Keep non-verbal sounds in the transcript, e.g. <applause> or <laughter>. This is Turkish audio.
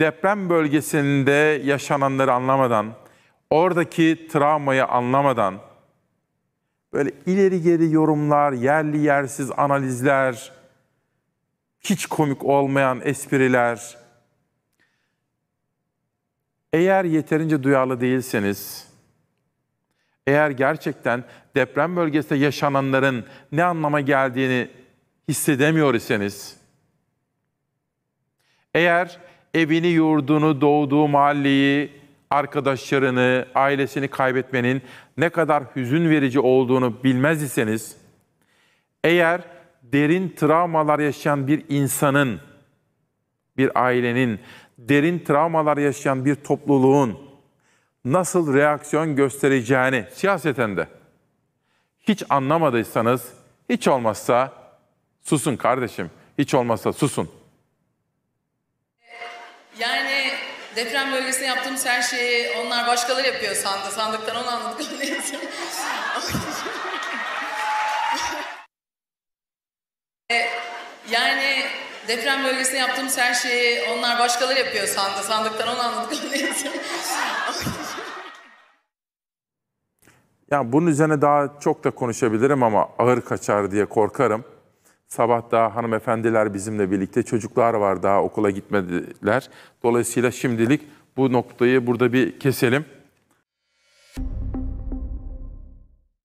deprem bölgesinde yaşananları anlamadan, oradaki travmayı anlamadan böyle ileri geri yorumlar, yerli yersiz analizler, hiç komik olmayan espriler. Eğer yeterince duyarlı değilseniz, eğer gerçekten deprem bölgesinde yaşananların ne anlama geldiğini hissedemiyor iseniz, eğer evini, yurdunu, doğduğu mahalleyi, arkadaşlarını, ailesini kaybetmenin ne kadar hüzün verici olduğunu bilmez iseniz, eğer derin travmalar yaşayan bir insanın, bir ailenin, derin travmalar yaşayan bir topluluğun nasıl reaksiyon göstereceğini siyaseten de hiç anlamadıysanız hiç olmazsa susun kardeşim, hiç olmazsa susun. Yani deprem bölgesinde yaptığımız her şeyi onlar başkaları yapıyor sandı. Sandıktan onu anladık. <laughs> E, yani deprem bölgesinde yaptığımız her şeyi onlar başkaları yapıyor sandı. Sandıktan onu anladık. <laughs> Ya bunun üzerine daha çok da konuşabilirim ama ağır kaçar diye korkarım. Sabah daha hanımefendiler bizimle birlikte, çocuklar var daha okula gitmediler. Dolayısıyla şimdilik bu noktayı burada bir keselim.